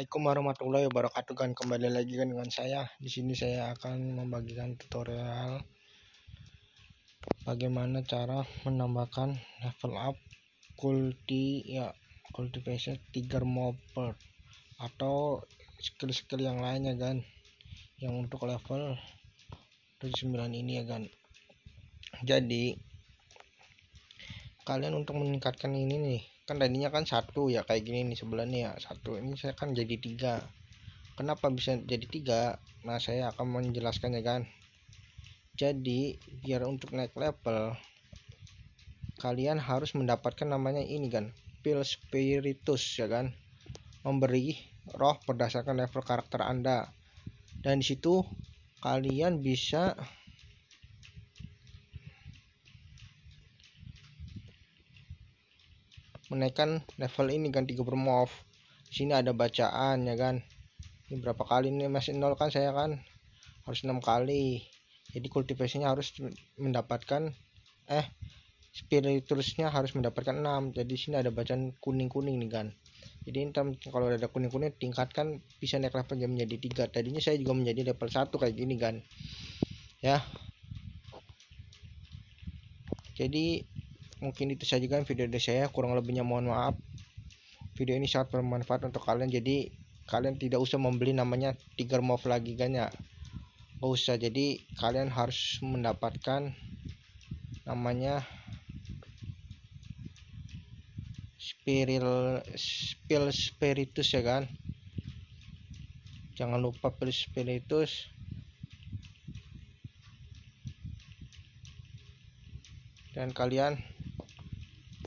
Assalamualaikum warahmatullahi wabarakatuh kan kembali lagi kan dengan saya di sini saya akan membagikan tutorial bagaimana cara menambahkan level up kulti ya cultivation tiger mopper atau skill-skill yang lainnya kan yang untuk level 79 ini ya kan jadi kalian untuk meningkatkan ini nih kan tadinya kan satu ya kayak gini nih sebelah nih ya satu ini saya kan jadi tiga kenapa bisa jadi tiga nah saya akan menjelaskannya kan jadi biar untuk naik level kalian harus mendapatkan namanya ini kan pil spiritus ya kan memberi roh berdasarkan level karakter anda dan disitu kalian bisa menaikkan level ini kan 3 per move sini ada bacaan ya kan ini berapa kali ini masih nol kan saya kan harus enam kali jadi kultivasinya harus mendapatkan eh spiritusnya harus mendapatkan 6 jadi sini ada bacaan kuning-kuning nih kan jadi entar kalau ada kuning-kuning tingkatkan bisa naik level menjadi 3 tadinya saya juga menjadi level 1 kayak gini kan ya jadi mungkin itu saja kan video dari saya kurang lebihnya mohon maaf video ini sangat bermanfaat untuk kalian jadi kalian tidak usah membeli namanya tiger move lagi kan ya nggak usah jadi kalian harus mendapatkan namanya spiril spill spiritus ya kan jangan lupa pil spiritus dan kalian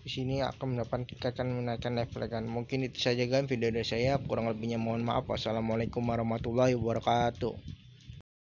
di sini akan mendapatkan kita akan menaikkan level kan mungkin itu saja kan video dari saya kurang lebihnya mohon maaf wassalamualaikum warahmatullahi wabarakatuh